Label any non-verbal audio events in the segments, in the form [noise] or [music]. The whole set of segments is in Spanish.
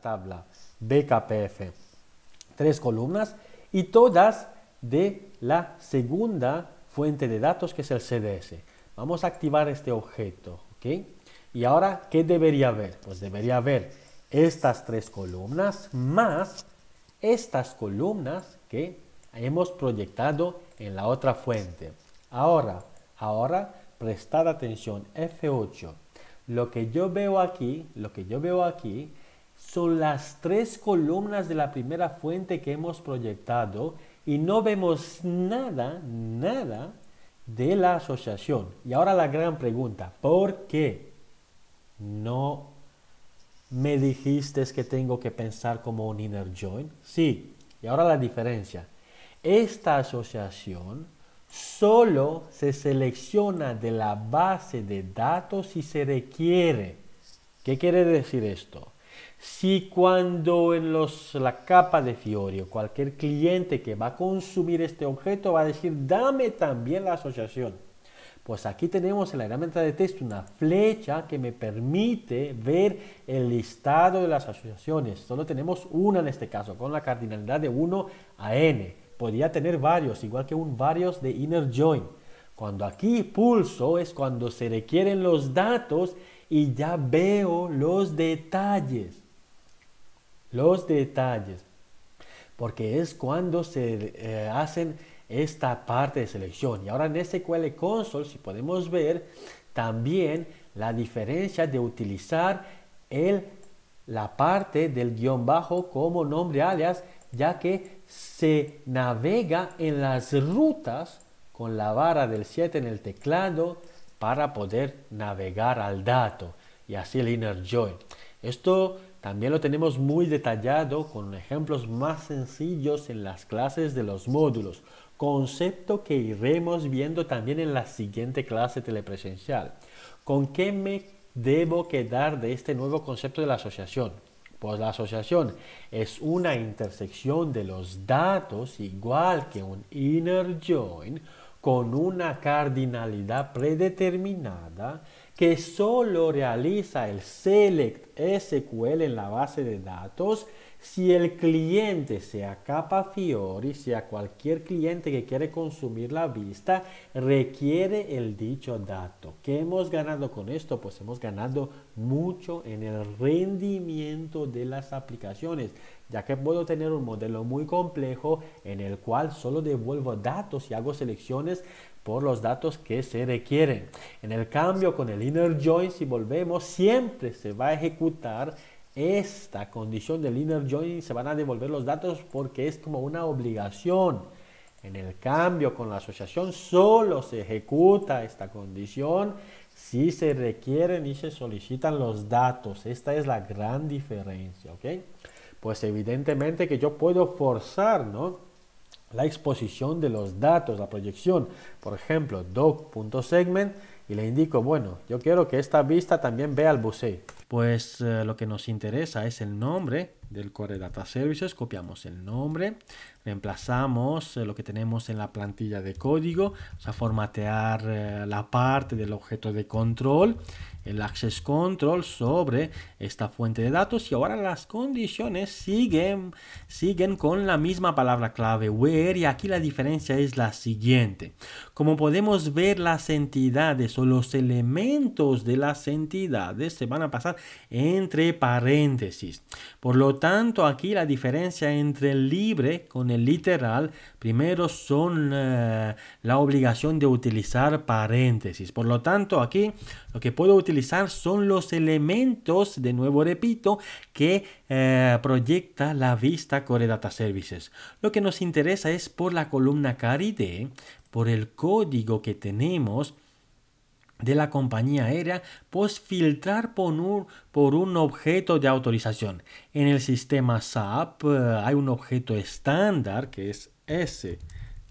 tabla BKPF, Tres columnas y todas de la segunda fuente de datos que es el CDS. Vamos a activar este objeto. ¿ok? Y ahora, ¿qué debería haber? Pues debería haber estas tres columnas más estas columnas que hemos proyectado en la otra fuente. Ahora, ahora, prestad atención, F8. Lo que yo veo aquí, lo que yo veo aquí son las tres columnas de la primera fuente que hemos proyectado y no vemos nada, nada de la asociación. Y ahora la gran pregunta, ¿por qué no me dijiste que tengo que pensar como un inner join? Sí, y ahora la diferencia. Esta asociación solo se selecciona de la base de datos si se requiere. ¿Qué quiere decir esto? Si cuando en los, la capa de Fiorio cualquier cliente que va a consumir este objeto va a decir, dame también la asociación. Pues aquí tenemos en la herramienta de texto una flecha que me permite ver el listado de las asociaciones. Solo tenemos una en este caso, con la cardinalidad de 1 a n. Podría tener varios, igual que un varios de inner join. Cuando aquí pulso es cuando se requieren los datos y ya veo los detalles. Los detalles. Porque es cuando se eh, hacen esta parte de selección. Y ahora en SQL este Console, si podemos ver también la diferencia de utilizar el, la parte del guión bajo como nombre alias, ya que se navega en las rutas con la barra del 7 en el teclado, para poder navegar al dato y así el inner join. Esto también lo tenemos muy detallado con ejemplos más sencillos en las clases de los módulos, concepto que iremos viendo también en la siguiente clase telepresencial. ¿Con qué me debo quedar de este nuevo concepto de la asociación? Pues la asociación es una intersección de los datos igual que un inner join con una cardinalidad predeterminada que solo realiza el select SQL en la base de datos si el cliente, sea capa Fiori, sea cualquier cliente que quiere consumir la vista, requiere el dicho dato. ¿Qué hemos ganado con esto? Pues hemos ganado mucho en el rendimiento de las aplicaciones ya que puedo tener un modelo muy complejo en el cual solo devuelvo datos y hago selecciones por los datos que se requieren. En el cambio con el inner join, si volvemos, siempre se va a ejecutar esta condición del inner join, se van a devolver los datos porque es como una obligación. En el cambio con la asociación solo se ejecuta esta condición si se requieren y se solicitan los datos. Esta es la gran diferencia, ¿ok? pues evidentemente que yo puedo forzar, ¿no? la exposición de los datos, la proyección. Por ejemplo, doc.segment y le indico, bueno, yo quiero que esta vista también vea el buceo. Pues eh, lo que nos interesa es el nombre del Core Data Services, copiamos el nombre, reemplazamos eh, lo que tenemos en la plantilla de código, o sea, formatear eh, la parte del objeto de control el access control sobre esta fuente de datos y ahora las condiciones siguen, siguen con la misma palabra clave where y aquí la diferencia es la siguiente. Como podemos ver las entidades o los elementos de las entidades se van a pasar entre paréntesis. Por lo tanto aquí la diferencia entre el libre con el literal primero son eh, la obligación de utilizar paréntesis. Por lo tanto aquí lo que puedo utilizar son los elementos, de nuevo repito, que eh, proyecta la vista Core Data Services. Lo que nos interesa es por la columna CARID, por el código que tenemos de la compañía aérea, pues filtrar por un, por un objeto de autorización. En el sistema SAP eh, hay un objeto estándar que es S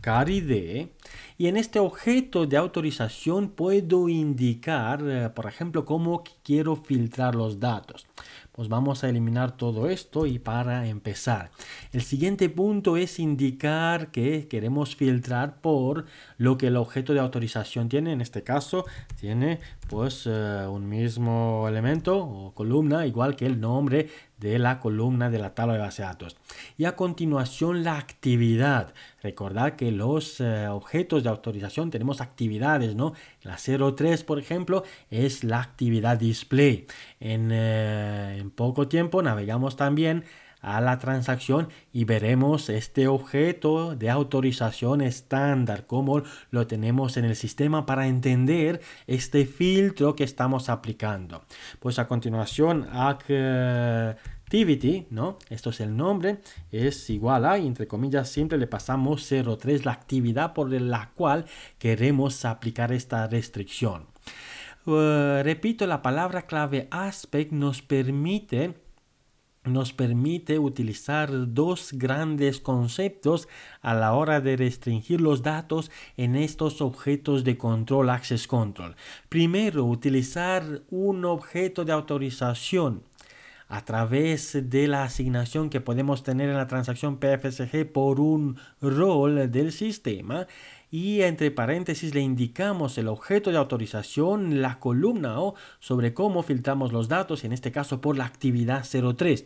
Caride y en este objeto de autorización puedo indicar, eh, por ejemplo, cómo quiero filtrar los datos. Pues vamos a eliminar todo esto y para empezar. El siguiente punto es indicar que queremos filtrar por lo que el objeto de autorización tiene. En este caso tiene pues eh, un mismo elemento o columna igual que el nombre de la columna de la tabla de base de datos. Y a continuación la actividad. Recordad que los eh, objetos de autorización tenemos actividades, ¿no? La 03, por ejemplo, es la actividad display. en eh, poco tiempo navegamos también a la transacción y veremos este objeto de autorización estándar, como lo tenemos en el sistema para entender este filtro que estamos aplicando. Pues a continuación, activity, ¿no? Esto es el nombre, es igual a, entre comillas, siempre le pasamos 03, la actividad por la cual queremos aplicar esta restricción. Eh, repito, la palabra clave aspect nos permite nos permite utilizar dos grandes conceptos a la hora de restringir los datos en estos objetos de control access control. Primero, utilizar un objeto de autorización a través de la asignación que podemos tener en la transacción PFSG por un rol del sistema y entre paréntesis le indicamos el objeto de autorización, la columna O sobre cómo filtramos los datos, en este caso por la actividad 03.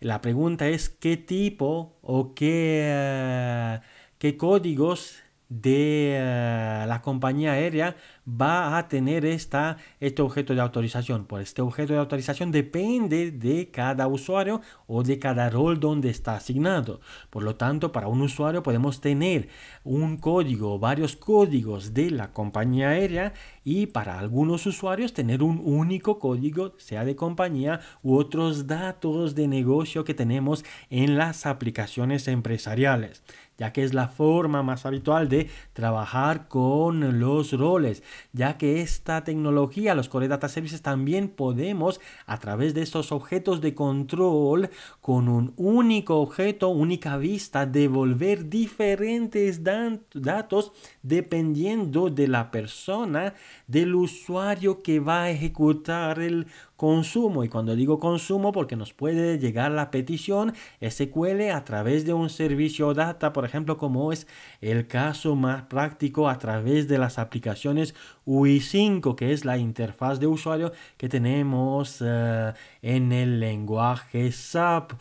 La pregunta es qué tipo o qué, eh, qué códigos de eh, la compañía aérea va a tener este objeto de autorización. Por este objeto de autorización depende de cada usuario o de cada rol donde está asignado. Por lo tanto, para un usuario podemos tener un código, varios códigos de la compañía aérea y para algunos usuarios tener un único código, sea de compañía u otros datos de negocio que tenemos en las aplicaciones empresariales ya que es la forma más habitual de trabajar con los roles, ya que esta tecnología, los Core Data Services, también podemos a través de estos objetos de control con un único objeto, única vista, devolver diferentes datos dependiendo de la persona, del usuario que va a ejecutar el consumo. Y cuando digo consumo, porque nos puede llegar la petición SQL a través de un servicio data, por ejemplo, como es el caso más práctico a través de las aplicaciones UI5, que es la interfaz de usuario que tenemos eh, en el lenguaje SAP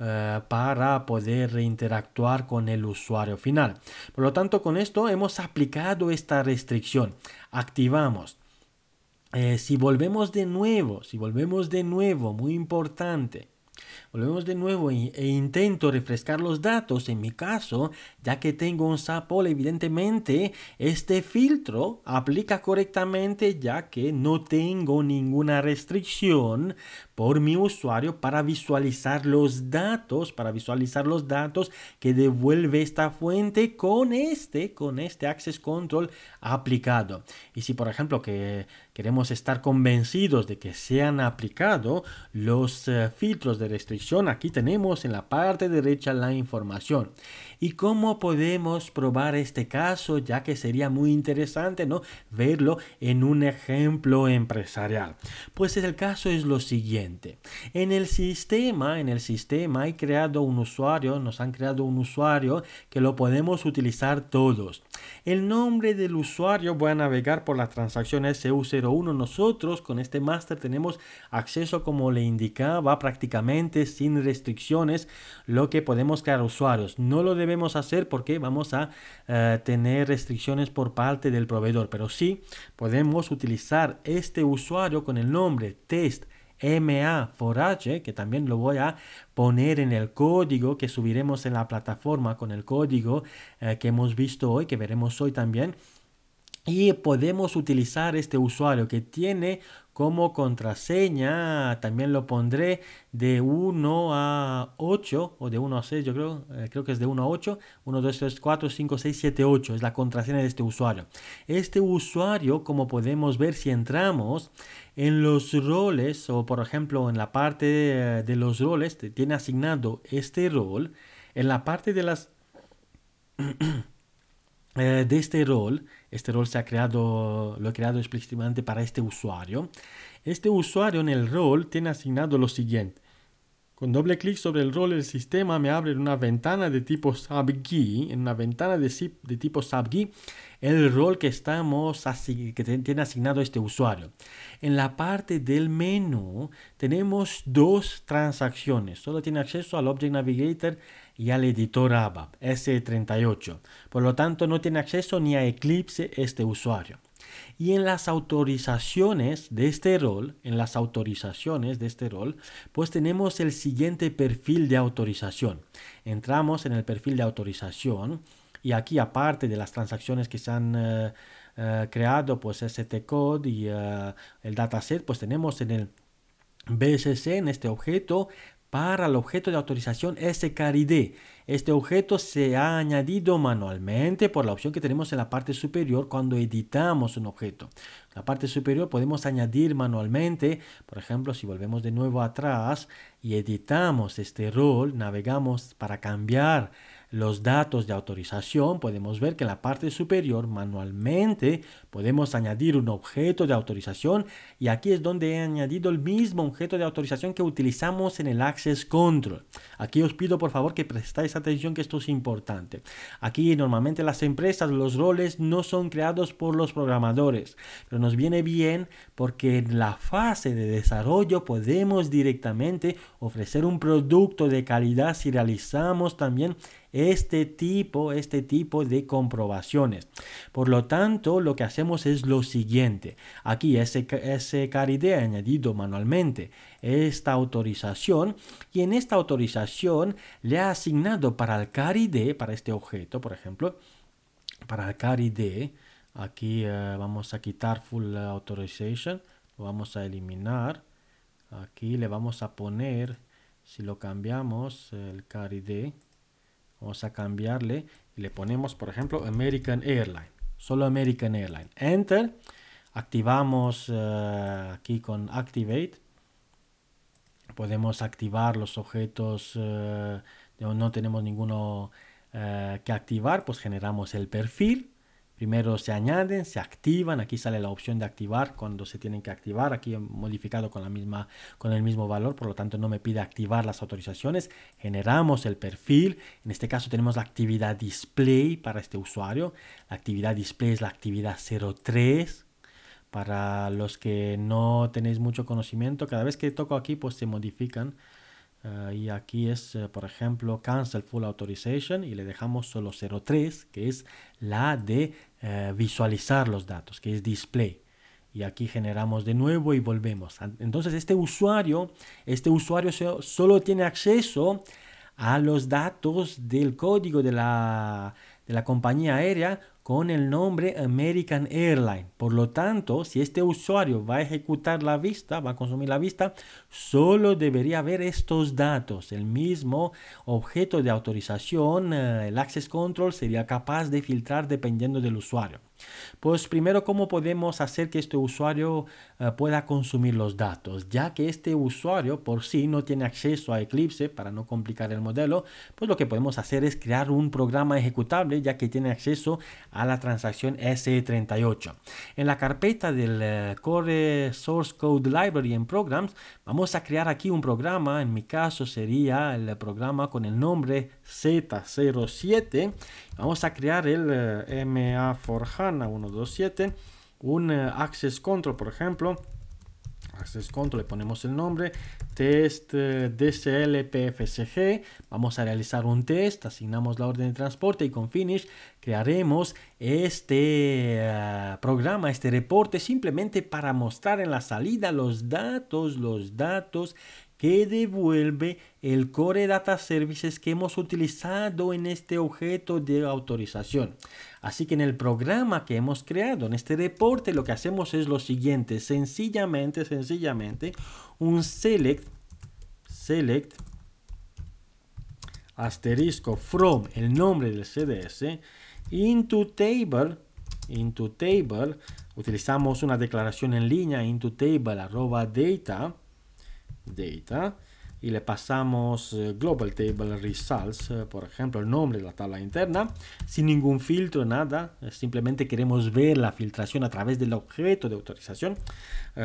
eh, para poder interactuar con el usuario final. Por lo tanto, con esto hemos aplicado esta restricción. Activamos eh, si volvemos de nuevo, si volvemos de nuevo, muy importante, volvemos de nuevo e, e intento refrescar los datos, en mi caso, ya que tengo un SAPOL, evidentemente este filtro aplica correctamente ya que no tengo ninguna restricción por mi usuario para visualizar los datos, para visualizar los datos que devuelve esta fuente con este, con este Access Control aplicado. Y si por ejemplo que queremos estar convencidos de que se han aplicado los eh, filtros de restricción, aquí tenemos en la parte derecha la información. ¿Y cómo podemos probar este caso? Ya que sería muy interesante ¿no? verlo en un ejemplo empresarial. Pues el caso es lo siguiente. En el sistema, en el sistema hay creado un usuario, nos han creado un usuario que lo podemos utilizar todos. El nombre del usuario voy a navegar por la transacción SU01. Nosotros con este master tenemos acceso, como le indicaba, prácticamente sin restricciones, lo que podemos crear usuarios. No lo hacer porque vamos a eh, tener restricciones por parte del proveedor, pero sí podemos utilizar este usuario con el nombre test MA Forage, que también lo voy a poner en el código que subiremos en la plataforma con el código eh, que hemos visto hoy, que veremos hoy también. Y podemos utilizar este usuario que tiene como contraseña también lo pondré de 1 a 8 o de 1 a 6, yo creo, eh, creo que es de 1 a 8, 1, 2, 3, 4, 5, 6, 7, 8 es la contraseña de este usuario. Este usuario, como podemos ver si entramos en los roles o por ejemplo en la parte eh, de los roles, tiene asignado este rol. En la parte de las... [clears throat] Eh, de este rol este rol se ha creado, lo he creado explícitamente para este usuario. Este usuario en el rol tiene asignado lo siguiente. Con doble clic sobre el rol, el sistema me abre una ventana de tipo subkey. En una ventana de, de tipo subkey, el rol que, estamos que tiene asignado este usuario. En la parte del menú, tenemos dos transacciones. Solo tiene acceso al Object Navigator y al editor ABAP S38. Por lo tanto, no tiene acceso ni a Eclipse este usuario. Y en las autorizaciones de este rol, en las autorizaciones de este rol, pues tenemos el siguiente perfil de autorización. Entramos en el perfil de autorización y aquí aparte de las transacciones que se han eh, eh, creado, pues ST code y eh, el dataset, pues tenemos en el BSC en este objeto para el objeto de autorización ID, Este objeto se ha añadido manualmente por la opción que tenemos en la parte superior cuando editamos un objeto. En la parte superior podemos añadir manualmente, por ejemplo, si volvemos de nuevo atrás y editamos este rol, navegamos para cambiar los datos de autorización, podemos ver que en la parte superior manualmente podemos añadir un objeto de autorización y aquí es donde he añadido el mismo objeto de autorización que utilizamos en el Access Control. Aquí os pido por favor que prestáis atención que esto es importante. Aquí normalmente las empresas, los roles no son creados por los programadores, pero nos viene bien porque en la fase de desarrollo podemos directamente ofrecer un producto de calidad si realizamos también este tipo, este tipo de comprobaciones. Por lo tanto, lo que hacemos es lo siguiente. Aquí ese, ese ha añadido manualmente esta autorización y en esta autorización le ha asignado para el CARID, para este objeto, por ejemplo, para el ID, aquí eh, vamos a quitar full authorization, lo vamos a eliminar. Aquí le vamos a poner, si lo cambiamos, el ID. Vamos a cambiarle y le ponemos, por ejemplo, American Airlines. Solo American Airlines. Enter. Activamos eh, aquí con Activate. Podemos activar los objetos. Eh, no tenemos ninguno eh, que activar. Pues generamos el perfil Primero se añaden, se activan, aquí sale la opción de activar cuando se tienen que activar, aquí he modificado con, la misma, con el mismo valor, por lo tanto no me pide activar las autorizaciones, generamos el perfil, en este caso tenemos la actividad display para este usuario, la actividad display es la actividad 03, para los que no tenéis mucho conocimiento, cada vez que toco aquí pues se modifican eh, y aquí es, eh, por ejemplo, cancel full authorization y le dejamos solo 03, que es la de eh, visualizar los datos, que es display. Y aquí generamos de nuevo y volvemos. Entonces este usuario, este usuario solo tiene acceso a los datos del código de la, de la compañía aérea con el nombre American Airlines. Por lo tanto, si este usuario va a ejecutar la vista, va a consumir la vista, solo debería ver estos datos. El mismo objeto de autorización, eh, el Access Control, sería capaz de filtrar dependiendo del usuario. Pues primero, ¿cómo podemos hacer que este usuario eh, pueda consumir los datos? Ya que este usuario por sí no tiene acceso a Eclipse, para no complicar el modelo, pues lo que podemos hacer es crear un programa ejecutable ya que tiene acceso a la transacción SE38. En la carpeta del eh, Core Source Code Library en Programs, vamos a crear aquí un programa, en mi caso sería el programa con el nombre Z07. Vamos a crear el eh, ma 4 a 127, un eh, access control, por ejemplo, access control, le ponemos el nombre, test uh, vamos a realizar un test, asignamos la orden de transporte y con finish crearemos este eh, programa, este reporte, simplemente para mostrar en la salida los datos, los datos que devuelve el Core Data Services que hemos utilizado en este objeto de autorización. Así que en el programa que hemos creado, en este reporte, lo que hacemos es lo siguiente. Sencillamente, sencillamente, un select, select, asterisco from, el nombre del CDS, into table, into table, utilizamos una declaración en línea, into table, arroba data, data y le pasamos eh, global table results, eh, por ejemplo, el nombre de la tabla interna, sin ningún filtro, nada, eh, simplemente queremos ver la filtración a través del objeto de autorización.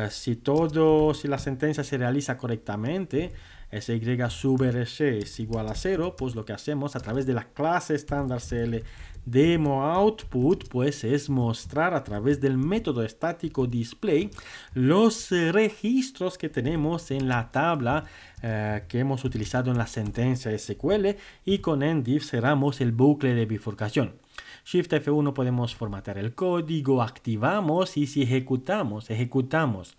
si todo, si la sentencia se realiza correctamente, y sub RC es igual a cero pues lo que hacemos a través de la clase estándar CL Demo output pues es mostrar a través del método estático display los eh, registros que tenemos en la tabla eh, que hemos utilizado en la sentencia SQL y con endif cerramos el bucle de bifurcación. Shift F1 podemos formatear el código, activamos y si ejecutamos, ejecutamos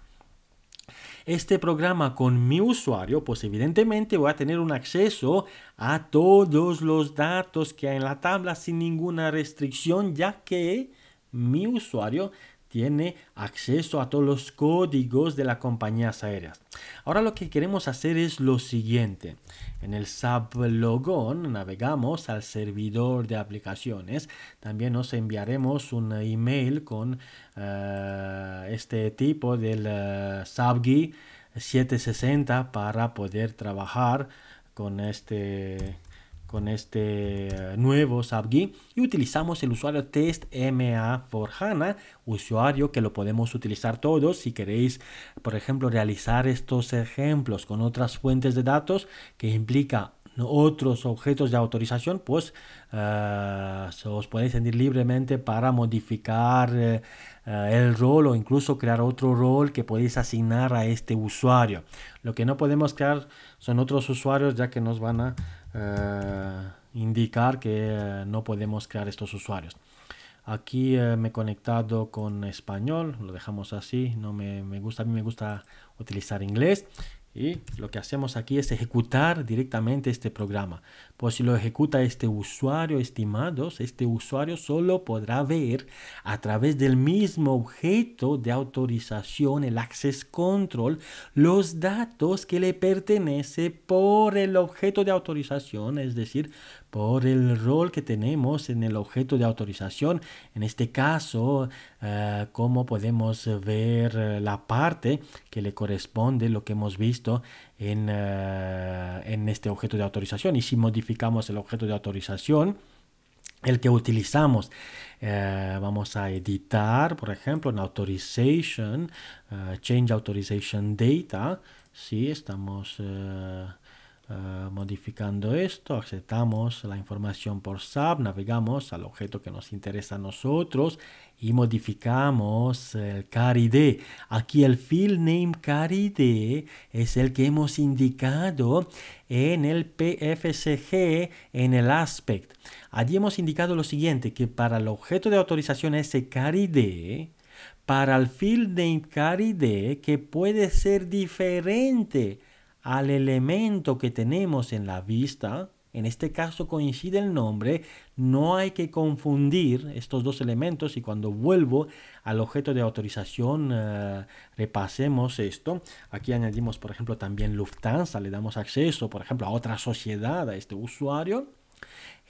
este programa con mi usuario, pues evidentemente voy a tener un acceso a todos los datos que hay en la tabla sin ninguna restricción, ya que mi usuario tiene acceso a todos los códigos de las compañías aéreas. Ahora lo que queremos hacer es lo siguiente. En el sublogon navegamos al servidor de aplicaciones. También nos enviaremos un email con eh, este tipo del uh, eh, 760 para poder trabajar con este con este nuevo SAPGI y utilizamos el usuario testma for HANA, usuario que lo podemos utilizar todos si queréis, por ejemplo, realizar estos ejemplos con otras fuentes de datos que implica otros objetos de autorización, pues eh, os podéis sentir libremente para modificar eh, el rol o incluso crear otro rol que podéis asignar a este usuario. Lo que no podemos crear son otros usuarios ya que nos van a eh, indicar que eh, no podemos crear estos usuarios. Aquí eh, me he conectado con español, lo dejamos así, no me, gusta, a mí me gusta utilizar inglés. Y lo que hacemos aquí es ejecutar directamente este programa. Pues si lo ejecuta este usuario, estimados, este usuario solo podrá ver a través del mismo objeto de autorización, el access control, los datos que le pertenece por el objeto de autorización, es decir, por el rol que tenemos en el objeto de autorización. En este caso, eh, ¿cómo podemos ver la parte que le corresponde, lo que hemos visto eh, en, este objeto de autorización. Y si modificamos el objeto de autorización, el que utilizamos. Eh, vamos a editar, por ejemplo, en authorization, eh, change authorization data. Si estamos Ah, modificando esto, aceptamos la información por SAP, navegamos al objeto que nos interesa a nosotros y modificamos el CARID. Aquí el field name CARID es el que hemos indicado en el PFSG en el aspect. Allí hemos indicado lo siguiente, que para el objeto de autorización ese CARID, para el field name CARID, que puede ser diferente al elemento que tenemos en la vista, en este caso coincide el nombre, no hay que confundir estos dos elementos y cuando vuelvo al objeto de autorización eh, repasemos esto. Aquí añadimos por ejemplo también Lufthansa, le damos acceso por ejemplo a otra sociedad a este usuario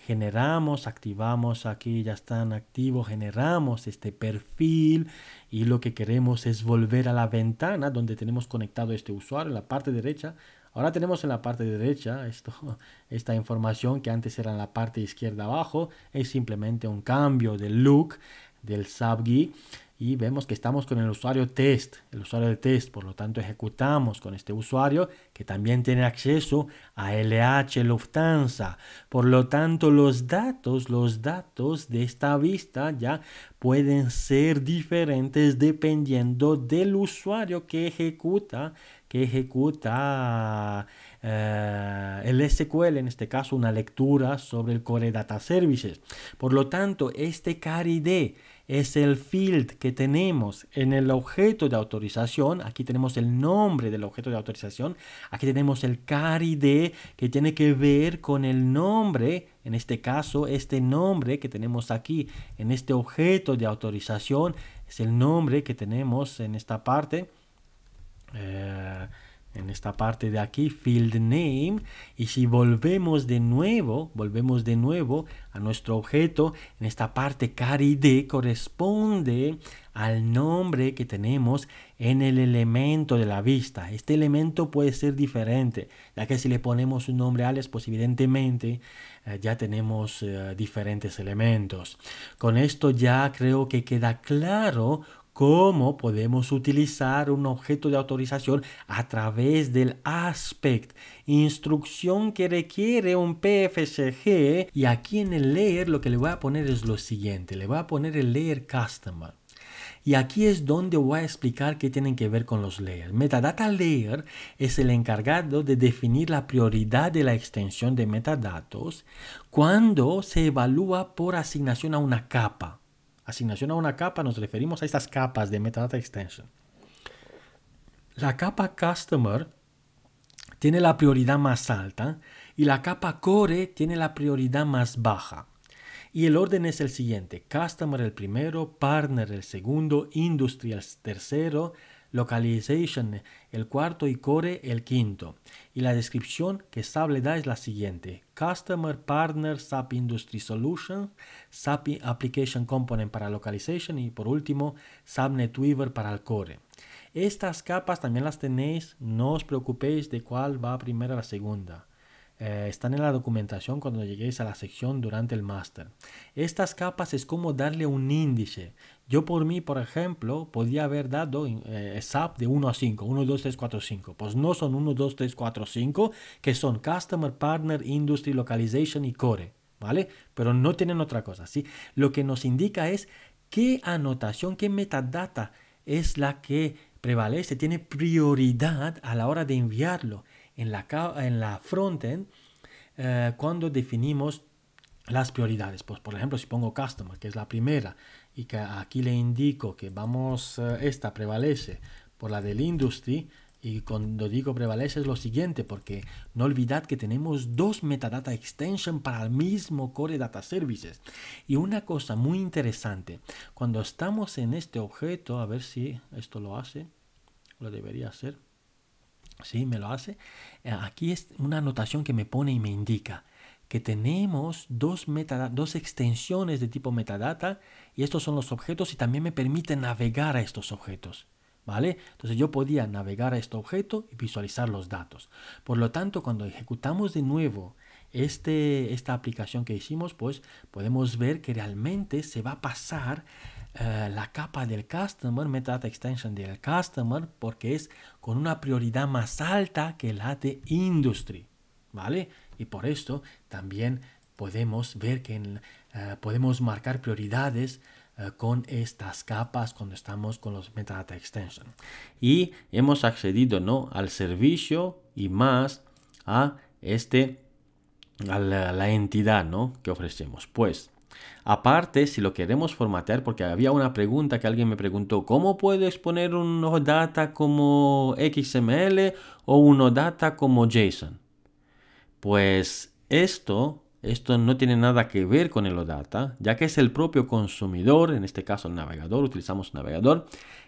generamos, activamos aquí, ya están activos, generamos este perfil y lo que queremos es volver a la ventana donde tenemos conectado este usuario en la parte derecha. Ahora tenemos en la parte derecha esto, [laughs] esta información que antes era en la parte izquierda abajo. Es simplemente un cambio del look del y y vemos que estamos con el usuario test, el usuario de test, por lo tanto ejecutamos con este usuario que también tiene acceso a LH Lufthansa. Por lo tanto, los datos, los datos de esta vista ya pueden ser diferentes dependiendo del usuario que ejecuta que ejecuta eh, el SQL, en este caso una lectura sobre el Core Data Services. Por lo tanto, este CARID es el field que tenemos en el objeto de autorización. Aquí tenemos el nombre del objeto de autorización. Aquí tenemos el de que tiene que ver con el nombre. En este caso, este nombre que tenemos aquí en este objeto de autorización es el nombre que tenemos en esta parte. Eh, en esta parte de aquí, field name, y si volvemos de nuevo, volvemos de nuevo a nuestro objeto, en esta parte car ID corresponde al nombre que tenemos en el elemento de la vista. Este elemento puede ser diferente, ya que si le ponemos un nombre a pues evidentemente eh, ya tenemos eh, diferentes elementos. Con esto ya creo que queda claro cómo podemos utilizar un objeto de autorización a través del aspect, instrucción que requiere un PFSG. Y aquí en el layer lo que le voy a poner es lo siguiente, le voy a poner el layer customer. Y aquí es donde voy a explicar qué tienen que ver con los layers. Metadata Layer es el encargado de definir la prioridad de la extensión de metadatos cuando se evalúa por asignación a una capa asignación a una capa nos referimos a estas capas de Metadata Extension. La capa Customer tiene la prioridad más alta y la capa Core tiene la prioridad más baja. Y el orden es el siguiente, Customer el primero, Partner el segundo, Industry el tercero, Localization el cuarto y Core el quinto. Y la descripción que le da es la siguiente. Customer Partner SAP Industry Solution, SAP Application Component para Localization y por último SAP NetWeaver para el Core. Estas capas también las tenéis, no os preocupéis de cuál va primero a la segunda. Eh, están en la documentación cuando lleguéis a la sección durante el master Estas capas es como darle un índice yo por mí, por ejemplo, podía haber dado eh, SAP de 1 a 5, 1, 2, 3, 4, 5. Pues no son 1, 2, 3, 4, 5, que son Customer, Partner, Industry, Localization y Core, ¿vale? Pero no tienen otra cosa, Lo que nos indica es qué anotación, qué metadata es la que prevalece, tiene prioridad a la hora de enviarlo en la, en la frontend eh, cuando definimos las prioridades. Pues, por ejemplo, si pongo customer, que es la primera, y aquí le indico que vamos, eh, esta prevalece por la del industry y cuando digo prevalece es lo siguiente, porque no olvidad que tenemos dos metadata extension para el mismo core data services. Y una cosa muy interesante, cuando estamos en este objeto, a ver si esto lo hace, lo debería hacer. Sí, me lo hace. Eh, aquí es una anotación que me pone y me indica que tenemos dos, metadata, dos extensiones de tipo metadata y estos son los objetos y también me permite navegar a estos objetos. ¿Vale? Entonces yo podía navegar a este objeto y visualizar los datos. Por lo tanto, cuando ejecutamos de nuevo este, esta aplicación que hicimos, pues podemos ver que realmente se va a pasar eh, la capa del customer, metadata extension del customer, porque es con una prioridad más alta que la de industry, ¿vale? Y por esto también podemos ver que en eh, podemos marcar prioridades eh, con estas capas cuando estamos con los metadata extension y hemos accedido no al servicio y más a este a la, entidad que ofrecemos pues aparte si lo queremos formatear porque había una pregunta que alguien me preguntó cómo puedo exponer un data como xml o un data como json pues esto esto no tiene nada que ver con el OData, ya que es el propio consumidor, en este caso el navegador, utilizamos navegador,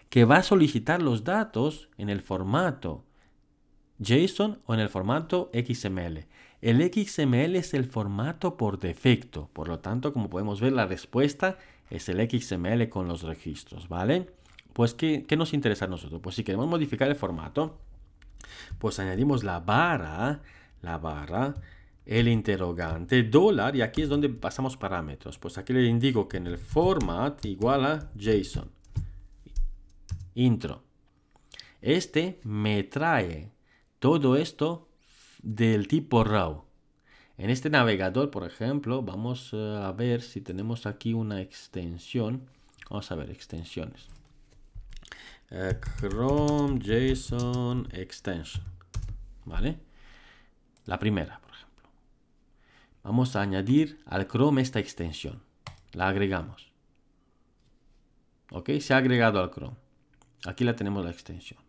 que va a solicitar los datos en el formato JSON o en el formato XML. El XML es el formato por defecto, por lo tanto, como podemos ver, la respuesta es el XML con los registros, ¿vale? Pues, ¿qué, qué nos interesa a nosotros? Pues si queremos modificar el formato, pues añadimos la barra, la barra el interrogante dólar y aquí es donde pasamos parámetros. Pues aquí le indico que en el format igual a JSON. Intro. Este me trae todo esto del tipo RAW. En este navegador, por ejemplo, vamos eh, a ver si tenemos aquí una extensión. Vamos a ver, extensiones. Eh, Chrome JSON Extension. ¿Vale? La primera, por Vamos a añadir al Chrome esta extensión. La agregamos. ¿Ok? Se ha agregado al Chrome. Aquí la tenemos la extensión.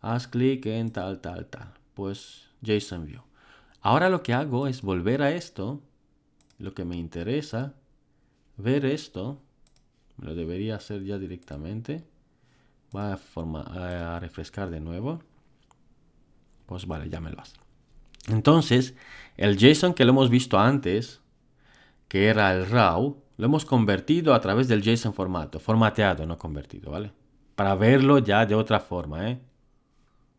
Haz clic en tal, tal, tal. Pues JSON View. Ahora lo que hago es volver a esto. Lo que me interesa, ver esto. lo debería hacer ya directamente. Voy a, a refrescar de nuevo. Pues vale, ya me lo hace. Entonces, el JSON que lo hemos visto antes, que era el RAW, lo hemos convertido a través del JSON formato, formateado, no convertido, ¿vale? Para verlo ya de otra forma, ¿eh?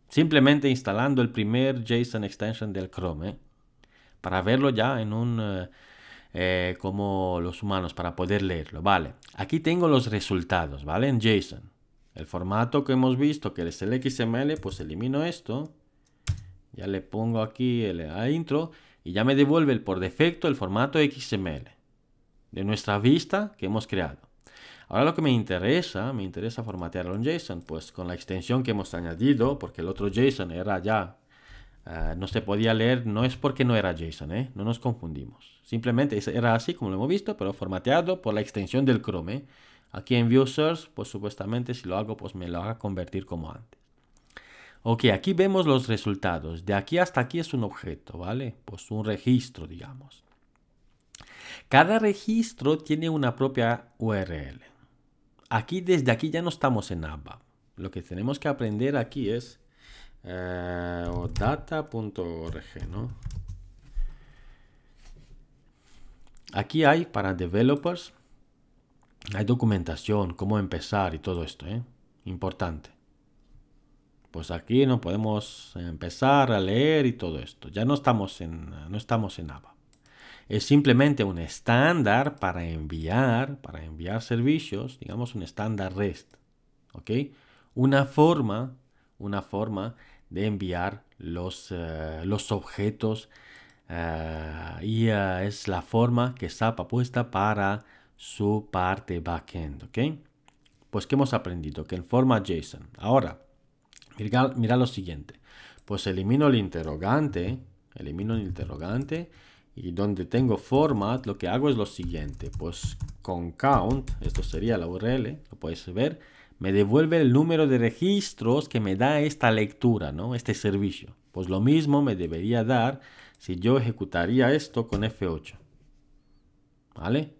Simplemente instalando el primer JSON extension del Chrome, ¿eh? Para verlo ya en un... Eh, eh, como los humanos, para poder leerlo, ¿vale? Aquí tengo los resultados, ¿vale? En JSON. El formato que hemos visto, que es el XML, pues elimino esto ya le pongo aquí el intro y ya me devuelve por defecto el formato XML de nuestra vista que hemos creado. Ahora lo que me interesa, me interesa formatearlo en JSON, pues con la extensión que hemos añadido, porque el otro JSON era ya, eh, no se podía leer, no es porque no era JSON, ¿eh? no nos confundimos. Simplemente era así como lo hemos visto, pero formateado por la extensión del Chrome. ¿eh? Aquí en View pues supuestamente si lo hago, pues me lo haga convertir como antes. Ok, aquí vemos los resultados. De aquí hasta aquí es un objeto, ¿vale? Pues un registro, digamos. Cada registro tiene una propia URL. Aquí, desde aquí ya no estamos en ABAP. Lo que tenemos que aprender aquí es eh, data.org, ¿no? Aquí hay para developers, hay documentación, cómo empezar y todo esto, ¿eh? Importante pues aquí no podemos empezar a leer y todo esto. Ya no estamos en, no estamos en Es simplemente un estándar para enviar, para enviar servicios, digamos un estándar REST, ¿ok? Una forma, una forma de enviar los, eh, los objetos eh, y eh, es la forma que SAP puesta para su parte backend, ¿ok? Pues que hemos aprendido que en forma JSON. Ahora, Mira, lo siguiente. Pues elimino el interrogante, elimino el interrogante y donde tengo format lo que hago es lo siguiente. Pues con count, esto sería la URL, lo podéis ver, me devuelve el número de registros que me da esta lectura, ¿no? Este servicio. Pues lo mismo me debería dar si yo ejecutaría esto con F8. ¿Vale?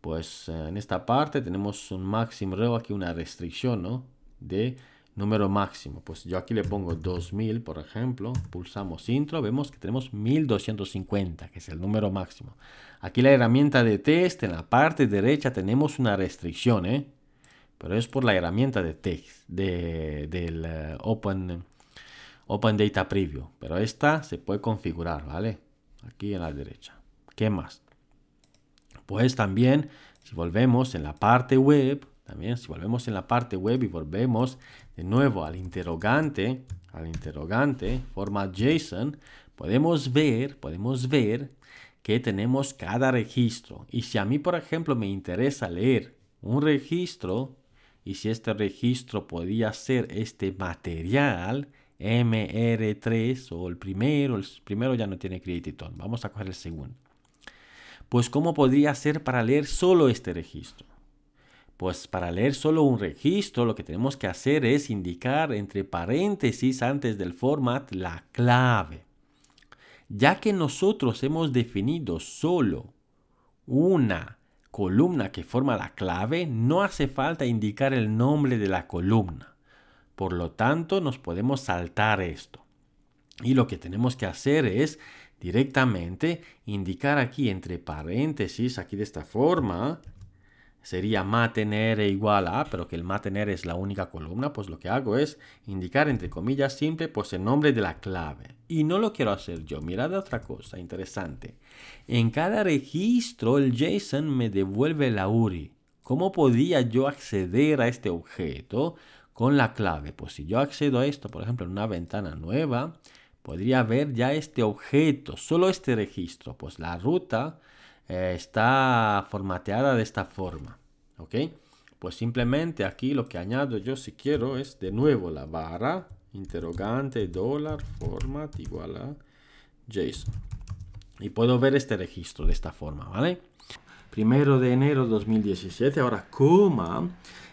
Pues eh, en esta parte tenemos un maximum row aquí una restricción, ¿no? De número máximo. Pues yo aquí le pongo 2000, por ejemplo, pulsamos intro, vemos que tenemos 1250, que es el número máximo. Aquí la herramienta de test, en la parte derecha tenemos una restricción, ¿eh? pero es por la herramienta de test del eh, open, open Data Preview. Pero esta se puede configurar, ¿vale? Aquí en la derecha. ¿Qué más? Pues también, si volvemos en la parte web, también si volvemos en la parte web y volvemos de nuevo al interrogante, al interrogante, forma JSON, podemos ver, podemos ver que tenemos cada registro. Y si a mí, por ejemplo, me interesa leer un registro, y si este registro podría ser este material, MR3 o el primero, el primero ya no tiene Creative Vamos a coger el segundo. Pues, ¿cómo podría ser para leer solo este registro? Pues para leer solo un registro lo que tenemos que hacer es indicar entre paréntesis antes del format la clave. Ya que nosotros hemos definido solo una columna que forma la clave, no hace falta indicar el nombre de la columna. Por lo tanto, nos podemos saltar esto. Y lo que tenemos que hacer es directamente indicar aquí entre paréntesis, aquí de esta forma, sería matener e igual a, pero que el matener es la única columna, pues lo que hago es indicar entre comillas simple pues el nombre de la clave. Y no lo quiero hacer yo. Mirad otra cosa interesante. En cada registro el JSON me devuelve la URI. ¿Cómo podía yo acceder a este objeto con la clave? Pues si yo accedo a esto, por ejemplo, en una ventana nueva, podría ver ya este objeto, solo este registro. Pues la ruta eh, está formateada de esta forma. ¿Ok? Pues simplemente aquí lo que añado yo si quiero es de nuevo la barra interrogante dólar format igual a JSON. Y puedo ver este registro de esta forma, ¿vale? Primero de enero 2017, ahora coma.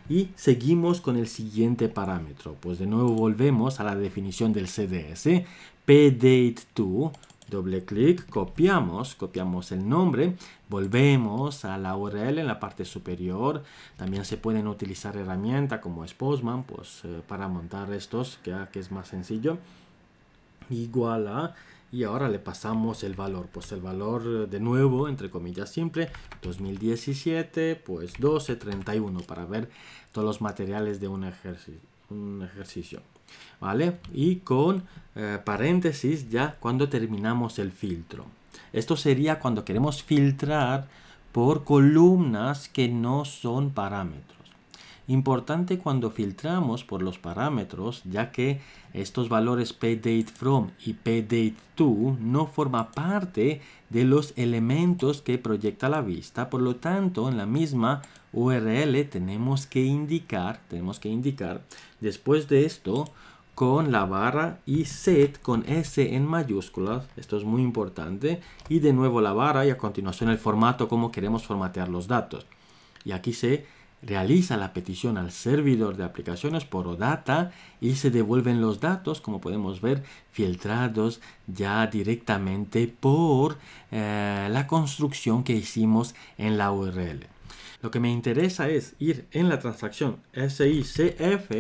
Y seguimos con el siguiente parámetro. Pues de nuevo volvemos a la definición del CDS, pdate2 doble clic, copiamos, copiamos el nombre, volvemos a la URL en la parte superior. También se pueden utilizar herramientas como Sposman pues, eh, para montar estos, que, ah, que es más sencillo. Igual a ah, y ahora le pasamos el valor pues el valor eh, de nuevo entre comillas simple 2017 pues 1231 para ver todos los materiales de un ejercicio un ejercicio. ¿Vale? Y con eh, paréntesis ya cuando terminamos el filtro. Esto sería cuando queremos filtrar por columnas que no son parámetros. Importante cuando filtramos por los parámetros, ya que estos valores from y to no forman parte de los elementos que proyecta la vista, por lo tanto en la misma URL tenemos que indicar, tenemos que indicar Después de esto, con la barra y set con S en mayúsculas, esto es muy importante, y de nuevo la barra y a continuación el formato como queremos formatear los datos. Y aquí se realiza la petición al servidor de aplicaciones por OData y se devuelven los datos, como podemos ver, filtrados ya directamente por eh, la construcción que hicimos en la URL. Lo que me interesa es ir en la transacción SICF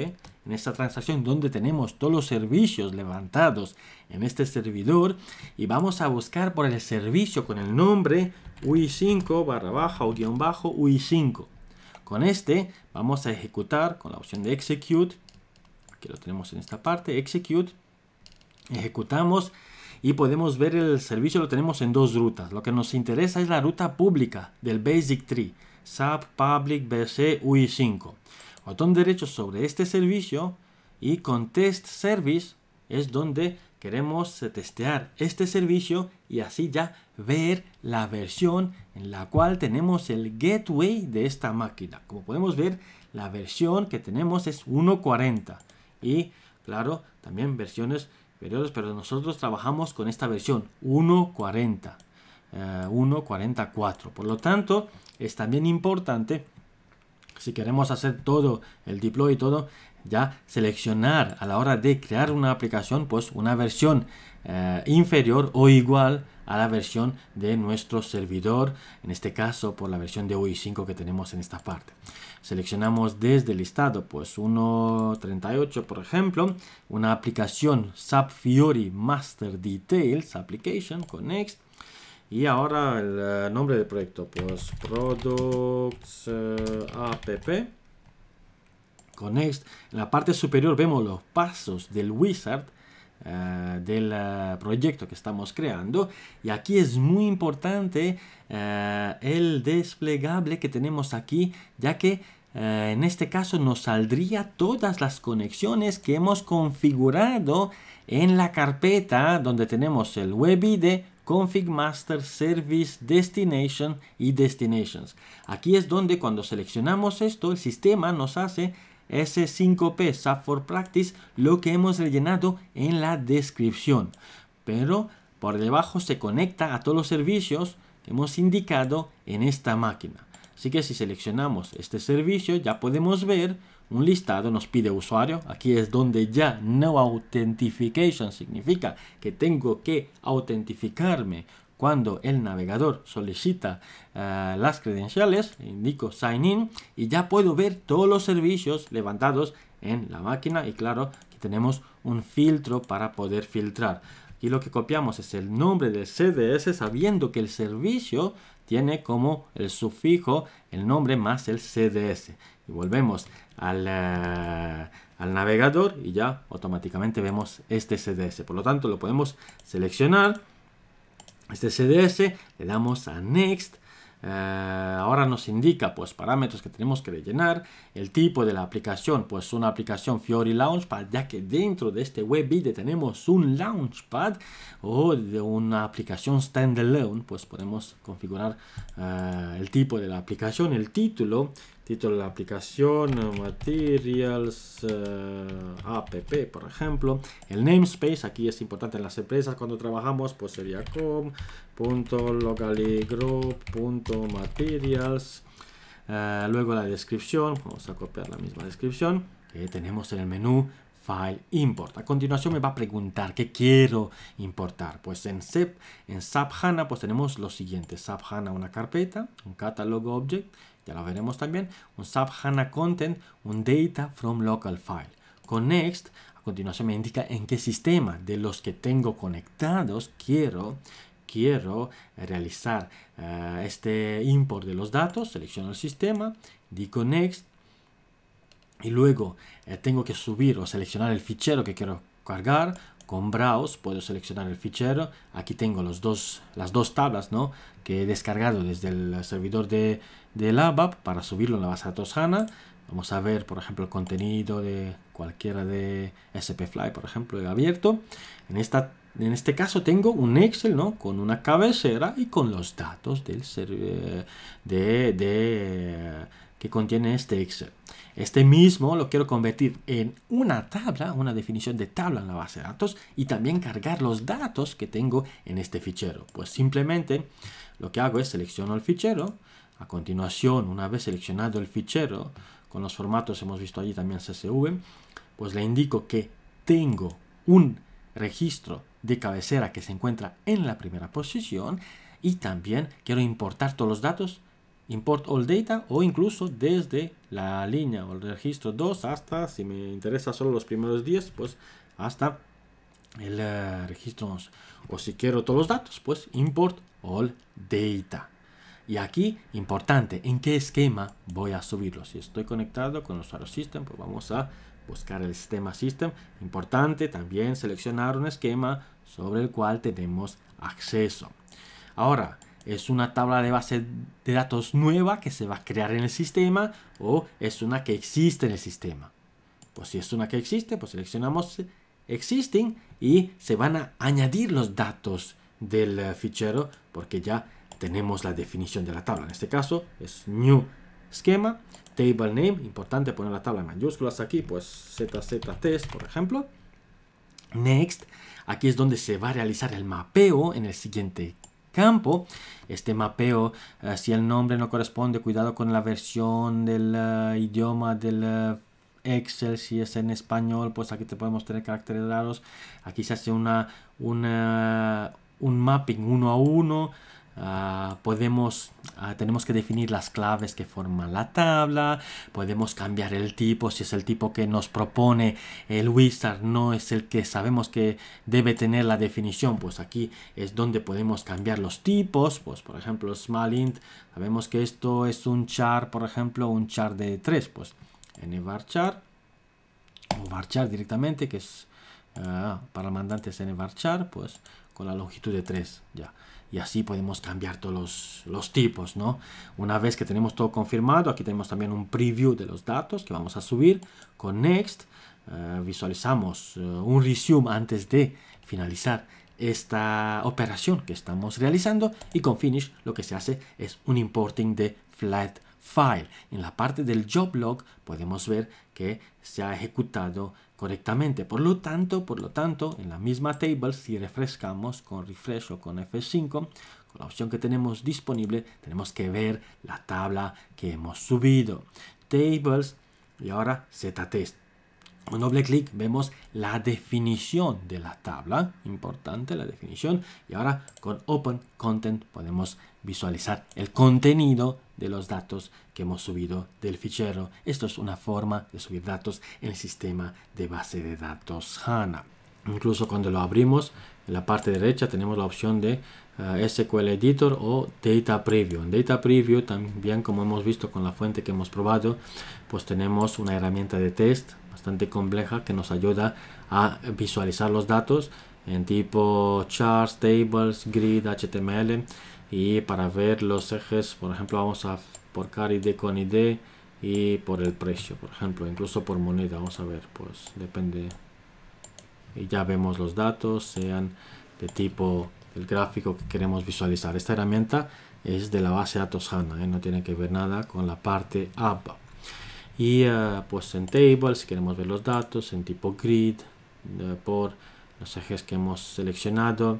en esta transacción donde tenemos todos los servicios levantados en este servidor y vamos a buscar por el servicio con el nombre UI5 barra baja o guión bajo UI5. Con este vamos a ejecutar con la opción de execute, que lo tenemos en esta parte, execute, ejecutamos y podemos ver el servicio lo tenemos en dos rutas. Lo que nos interesa es la ruta pública del Basic Tree, sub Public BC UI5. Botón derecho sobre este servicio y con test service es donde queremos eh, testear este servicio y así ya ver la versión en la cual tenemos el gateway de esta máquina. Como podemos ver, la versión que tenemos es 1.40 y claro, también versiones superiores, pero nosotros trabajamos con esta versión 1.40, 1.44. Eh, Por lo tanto, es también importante si queremos hacer todo el deploy y todo, ya seleccionar a la hora de crear una aplicación, pues una versión eh, inferior o igual a la versión de nuestro servidor, en este caso por la versión de UI5 que tenemos en esta parte. Seleccionamos desde el listado, pues 1.38 por ejemplo, una aplicación SAP Fiori Master Details Application con y ahora el eh, nombre del proyecto, pues products eh, app. Con en la parte superior vemos los pasos del wizard eh, del proyecto que estamos creando y aquí es muy importante el desplegable que tenemos aquí ya que en este caso nos saldría todas las conexiones que hemos configurado en la carpeta donde tenemos el web ID config master service destination y destinations. Aquí es donde cuando seleccionamos esto, el sistema nos hace ese 5P SAP for Practice, lo que hemos rellenado en la descripción. Pero por debajo se conecta a todos los servicios que hemos indicado en esta máquina. Así que si seleccionamos este servicio ya podemos ver un listado, nos pide usuario, aquí es donde ya no authentication significa que tengo que autentificarme cuando el navegador solicita eh, las credenciales, indico sign in y ya puedo ver todos los servicios levantados en la máquina y claro, tenemos un filtro para poder filtrar. Aquí lo que copiamos es el nombre del CDS sabiendo que el servicio tiene como el sufijo el nombre más el CDS. Y volvemos eh, al, navegador y ya automáticamente vemos este CDS. Por lo tanto, lo podemos seleccionar. Este CDS, le damos a Next. Eh, ahora nos indica pues parámetros que tenemos que rellenar, el tipo de la aplicación, pues una aplicación Fiori Launchpad, ya que dentro de este WebIDE tenemos un Launchpad o de una aplicación standalone, pues podemos configurar eh, el tipo de la aplicación, el título, título de la aplicación, materials, eh, app, por ejemplo. El namespace, aquí es importante en las empresas cuando trabajamos, pues sería punto eh, luego la descripción, vamos a copiar la misma descripción que tenemos en el menú File Import. A continuación me va a preguntar qué quiero importar. Pues en, SAP, en SAP HANA pues tenemos lo siguiente. SAP HANA una carpeta, un catalog object, ya lo veremos también, un sub HANA content, un data from local file. Con next, a continuación me indica en qué sistema de los que tengo conectados quiero quiero realizar eh, este import de los datos, selecciono el sistema, digo next y luego eh, tengo que subir o seleccionar el fichero que quiero cargar, con browse puedo seleccionar el fichero aquí tengo los dos las dos tablas no que he descargado desde el servidor de, de para subirlo en la base de datos HANA. Vamos a ver, por ejemplo, el contenido de cualquiera de SPFly, por ejemplo, he abierto. En, esta, en este caso tengo un Excel ¿no? con una cabecera y con los datos del de, de, que contiene este Excel. Este mismo lo quiero convertir en una tabla, una definición de tabla en la base de datos y también cargar los datos que tengo en este fichero. Pues simplemente lo que hago es selecciono el fichero. A continuación, una vez seleccionado el fichero, con los formatos hemos visto allí también CSV, pues le indico que tengo un registro de cabecera que se encuentra en la primera posición y también quiero importar todos los datos import all data o incluso desde la línea o el registro 2 hasta, si me interesa solo los primeros 10, pues hasta el eh, registro 11. O si quiero todos los datos, pues import all data. Y aquí, importante, ¿en qué esquema voy a subirlo? Si estoy conectado con el usuario system, pues vamos a buscar el sistema system. Importante también seleccionar un esquema sobre el cual tenemos acceso. Ahora, ¿es una tabla de base de datos nueva que se va a crear en el sistema o es una que existe en el sistema? Pues si es una que existe, pues seleccionamos existing y se van a añadir los datos del eh, fichero porque ya tenemos la definición de la tabla. En este caso es new schema table name, importante poner la tabla en mayúsculas aquí, pues zztest, por ejemplo. Next, aquí es donde se va a realizar el mapeo en el siguiente campo. Este mapeo, eh, si el nombre no corresponde, cuidado con la versión del eh, idioma del Excel, si es en español, pues aquí te podemos tener caracteres raros. Aquí se hace una, una, un mapping uno a uno. Ah, podemos, ah, tenemos que definir las claves que forman la tabla, podemos cambiar el tipo, si es el tipo que nos propone el wizard, no es el que sabemos que debe tener la definición, pues aquí es donde podemos cambiar los tipos, pues por ejemplo small int, sabemos que esto es un char, por ejemplo, un char de 3, pues nvarchar char o varchar directamente, que es ah, para mandantes nvarchar char, pues la longitud de 3, ya. Y así podemos cambiar todos los, tipos, ¿no? Una vez que tenemos todo confirmado, aquí tenemos también un preview de los datos que vamos a subir con Next. Eh, visualizamos eh, un resume antes de finalizar esta operación que estamos realizando y con Finish lo que se hace es un importing de flat file. En la parte del job log podemos ver que se ha ejecutado correctamente. Por lo tanto, por lo tanto, en la misma table, si refrescamos con refresh o con F5, con la opción que tenemos disponible, tenemos que ver la tabla que hemos subido. Tables y ahora ZTest. Con doble clic vemos la definición de la tabla, importante la definición, y ahora con Open Content podemos visualizar el contenido de los datos que hemos subido del fichero. Esto es una forma de subir datos en el sistema de base de datos HANA. Incluso cuando lo abrimos, en la parte derecha tenemos la opción de eh, SQL Editor o Data Preview. En Data Preview también, como hemos visto con la fuente que hemos probado, pues tenemos una herramienta de test bastante compleja que nos ayuda a visualizar los datos en tipo charts, tables, grid, HTML y para ver los ejes por ejemplo vamos a por car ID con ID y por el precio por ejemplo incluso por moneda vamos a ver pues depende y ya vemos los datos sean de tipo el gráfico que queremos visualizar esta herramienta es de la base de datos HANA ¿eh? no tiene que ver nada con la parte app y eh, pues en table si queremos ver los datos en tipo grid eh, por los ejes que hemos seleccionado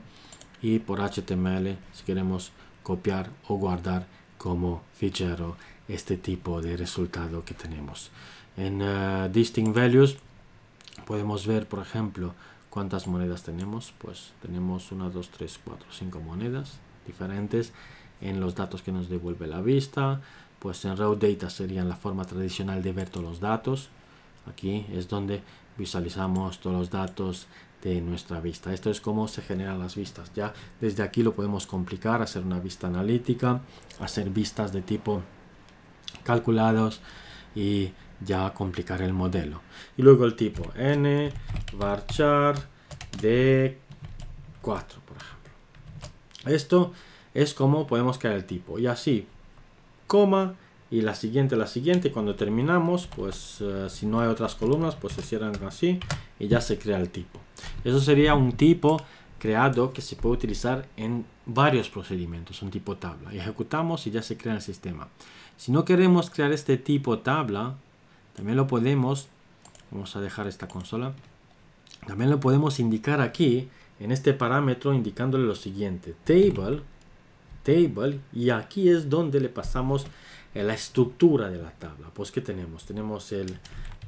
y por HTML si queremos copiar o guardar como fichero este tipo de resultado que tenemos. En eh, Distinct Values podemos ver, por ejemplo, cuántas monedas tenemos. Pues tenemos 1, 2, 3, 4, 5 monedas diferentes en los datos que nos devuelve la vista. Pues en row Data sería la forma tradicional de ver todos los datos. Aquí es donde visualizamos todos los datos de nuestra vista. Esto es cómo se generan las vistas. Ya desde aquí lo podemos complicar, hacer una vista analítica, hacer vistas de tipo calculados y ya complicar el modelo. Y luego el tipo n varchar de 4, por ejemplo. Esto es como podemos crear el tipo. Y así, coma y la siguiente, la siguiente, cuando terminamos, pues eh, si no hay otras columnas, pues se cierran así y ya se crea el tipo. Eso sería un tipo creado que se puede utilizar en varios procedimientos, un tipo tabla. Ejecutamos y ya se crea el sistema. Si no queremos crear este tipo tabla, también lo podemos, vamos a dejar esta consola, también lo podemos indicar aquí, en este parámetro, indicándole lo siguiente, table, table, y aquí es donde le pasamos la estructura de la tabla. Pues, ¿qué tenemos? Tenemos el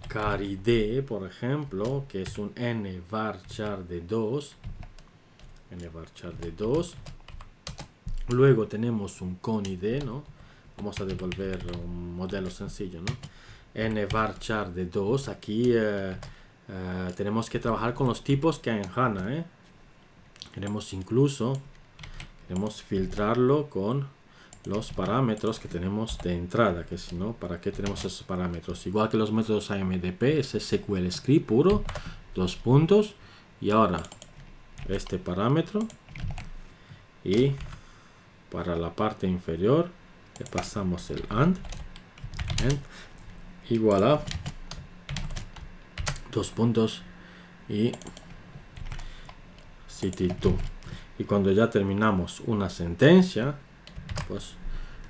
Caride, por ejemplo, que es un n char de 2. n char de 2. Luego tenemos un conide, ¿no? Vamos a devolver un modelo sencillo, ¿no? n char de 2. Aquí eh, eh, tenemos que trabajar con los tipos que hay en HANA, ¿eh? Queremos incluso, queremos filtrarlo con los parámetros que tenemos de entrada, que si no, ¿para qué tenemos esos parámetros? Igual que los métodos AMDP, es SQL script puro, dos puntos, y ahora este parámetro, y para la parte inferior le pasamos el AND, igual a dos puntos y city2. Y cuando ya terminamos una sentencia, pues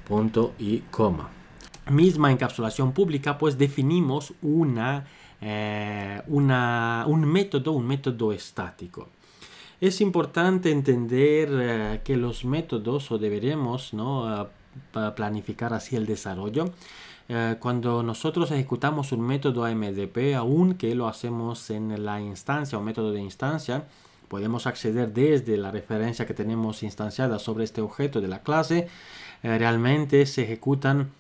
punto y coma. Misma encapsulación pública, pues definimos una, eh, una, un método, un método estático. Es importante entender eh, que los métodos, o deberemos ¿no? Ah, planificar así el desarrollo, eh, cuando nosotros ejecutamos un método AMDP, aunque lo hacemos en la instancia, o método de instancia, podemos acceder desde la referencia que tenemos instanciada sobre este objeto de la clase, eh, realmente se ejecutan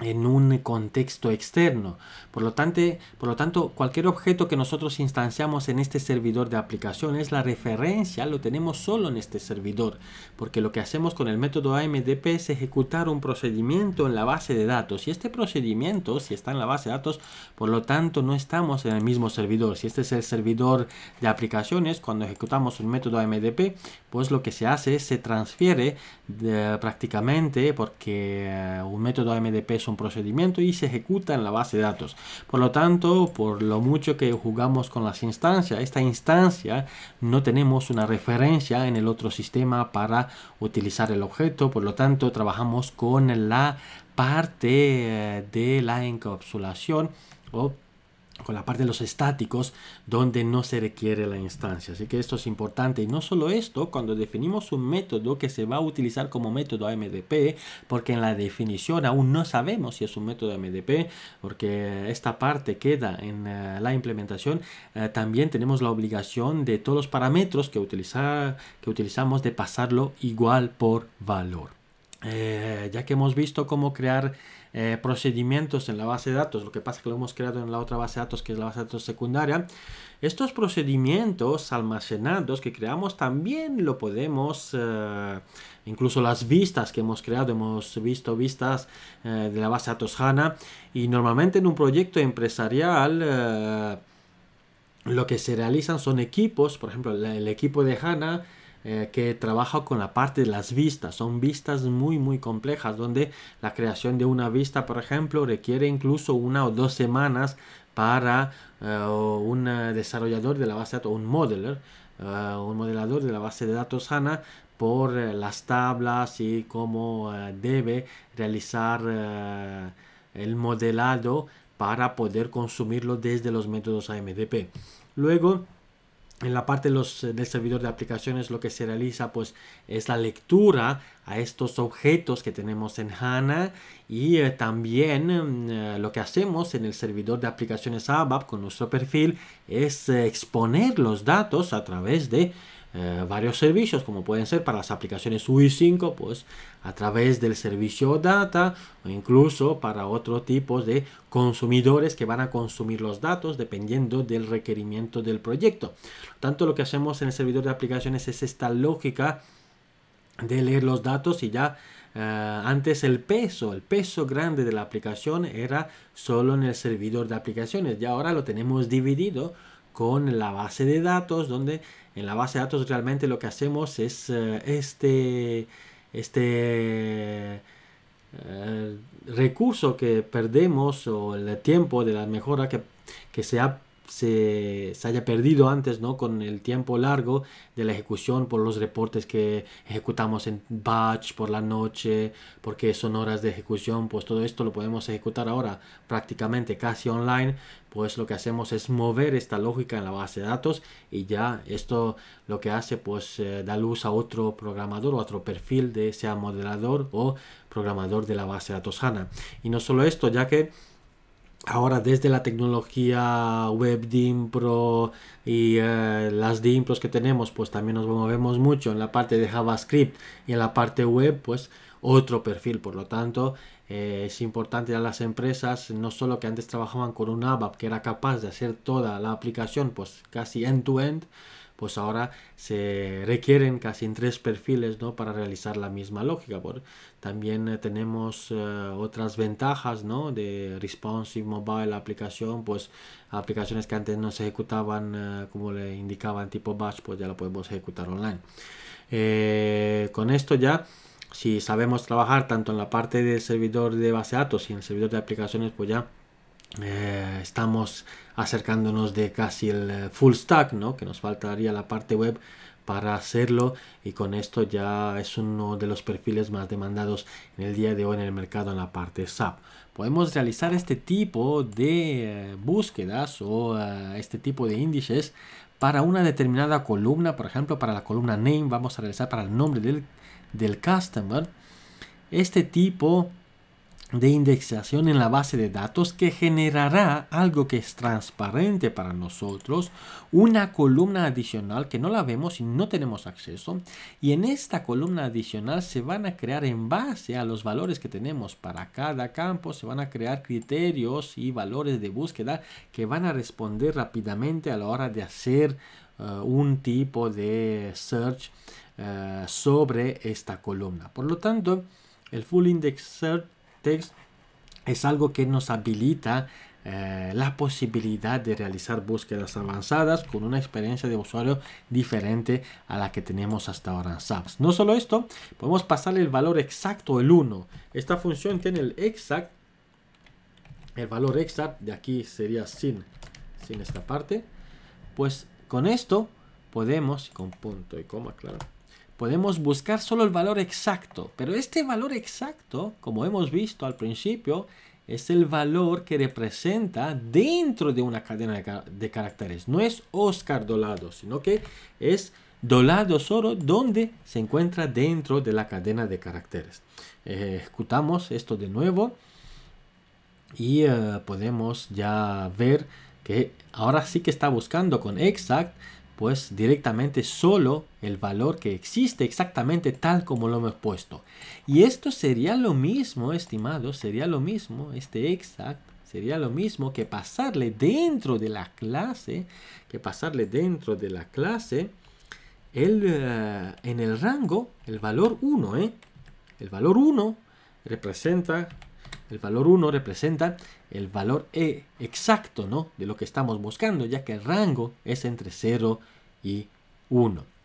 en un contexto externo. Por lo, tanto, por lo, tanto, cualquier objeto que nosotros instanciamos en este servidor de aplicaciones, la referencia lo tenemos solo en este servidor, porque lo que hacemos con el método AMDP es ejecutar un procedimiento en la base de datos. Y este procedimiento, si está en la base de datos, por lo tanto no estamos en el mismo servidor. Si este es el servidor de aplicaciones, cuando ejecutamos un método AMDP, pues lo que se hace es se transfiere eh, prácticamente, porque eh, un método AMDP es un procedimiento y se ejecuta en la base de datos. Por lo tanto, por lo mucho que jugamos con las instancias, esta instancia no tenemos una referencia en el otro sistema para utilizar el objeto, por lo tanto trabajamos con la parte eh, de la encapsulación o con la parte de los estáticos donde no se requiere la instancia. Así que esto es importante. Y no solo esto, cuando definimos un método que se va a utilizar como método MDP, porque en la definición aún no sabemos si es un método MDP, porque esta parte queda en eh, la implementación, eh, también tenemos la obligación de todos los parámetros que, utilizar, que utilizamos de pasarlo igual por valor. Eh, ya que hemos visto cómo crear eh, procedimientos en la base de datos, lo que pasa es que lo hemos creado en la otra base de datos que es la base de datos secundaria, estos procedimientos almacenados que creamos también lo podemos, eh, incluso las vistas que hemos creado, hemos visto vistas eh, de la base de datos HANA y normalmente en un proyecto empresarial lo que se realizan son equipos, por ejemplo el equipo de HANA eh, que trabaja con la parte de las vistas. Son vistas muy, muy complejas, donde la creación de una vista, por ejemplo, requiere incluso una o dos semanas para eh, un eh, desarrollador de la base de datos, un modeler, un modelador de la base de datos sana por las tablas y cómo debe realizar el modelado para poder consumirlo desde los métodos AMDP. Luego, en la parte eh, del servidor de aplicaciones lo que se realiza pues es la lectura a estos objetos que tenemos en HANA y eh, también mm, eh, lo que hacemos en el servidor de aplicaciones ABAP con nuestro perfil es exponer los datos a través de eh, varios servicios, como pueden ser para las aplicaciones UI 5, pues a través del servicio data o incluso para otro tipo de consumidores que van a consumir los datos dependiendo del requerimiento del proyecto. Tanto lo que hacemos en el servidor de aplicaciones es esta lógica de leer los datos y ya eh, antes el peso, el peso grande de la aplicación era solo en el servidor de aplicaciones y ahora lo tenemos dividido con la base de datos, donde en la base de datos realmente lo que hacemos es eh, este, este eh, recurso que perdemos o el tiempo de la mejora que, que se ha se, haya perdido antes, ¿no? Con el tiempo largo de la ejecución, por los reportes que ejecutamos en batch por la noche, porque son horas de ejecución, pues todo esto lo podemos ejecutar ahora prácticamente casi online, pues lo que hacemos es mover esta lógica en la base de datos y ya esto lo que hace pues eh, da luz a otro programador o otro perfil de sea modelador o programador de la base de datos HANA. Y no solo esto, ya que Ahora desde la tecnología web Dimpro y eh, las Dimpros que tenemos, pues también nos movemos mucho en la parte de JavaScript y en la parte web, pues otro perfil. Por lo tanto, eh, es importante a las empresas, no solo que antes trabajaban con un ABAP que era capaz de hacer toda la aplicación, pues casi end-to-end, end to end pues ahora se requieren casi en tres perfiles ¿no? para realizar la misma lógica. también eh, tenemos eh, otras ventajas ¿no? de responsive mobile aplicación, pues aplicaciones que antes no se ejecutaban eh, como le indicaban tipo batch, pues ya la podemos ejecutar online. con esto ya si sabemos trabajar tanto en la parte del servidor de base de datos y en el servidor de aplicaciones, pues ya eh, estamos acercándonos de casi el eh, full stack, ¿no? que nos faltaría la parte web para hacerlo y con esto ya es uno de los perfiles más demandados en el día de hoy en el mercado en la parte SAP. Podemos realizar este tipo de eh, búsquedas o este tipo de índices para una determinada columna, por ejemplo, para la columna name vamos a realizar para el nombre del, del customer este tipo de indexación en la base de datos que generará algo que es transparente para nosotros, una columna adicional que no la vemos y no tenemos acceso. Y en esta columna adicional se van a crear en base a los valores que tenemos para cada campo, se van a crear criterios y valores de búsqueda que van a responder rápidamente a la hora de hacer eh, un tipo de search eh, sobre esta columna. Por lo tanto, el Full Index Search text es algo que nos habilita eh, la posibilidad de realizar búsquedas avanzadas con una experiencia de usuario diferente a la que tenemos hasta ahora en SAPS. No solo esto, podemos pasarle el valor exacto, el 1. Esta función tiene el exact, el valor exact, de aquí sería sin, sin esta parte. Pues con esto podemos, con punto y coma, claro, podemos buscar solo el valor exacto, pero este valor exacto, como hemos visto al principio, es el valor que representa dentro de una cadena de, caracteres. No es Oscar Dolado, sino que es Dolado solo donde se encuentra dentro de la cadena de caracteres. Eh, ejecutamos esto de nuevo y eh, podemos ya ver que ahora sí que está buscando con exact pues directamente solo el valor que existe exactamente tal como lo hemos puesto. Y esto sería lo mismo, estimado sería lo mismo, este exact sería lo mismo que pasarle dentro de la clase, que pasarle dentro de la clase el, eh, en el rango el valor 1, ¿eh? El valor 1 representa el valor 1 representa el valor e exacto de lo que estamos buscando, ya que el rango es entre 0 y 1.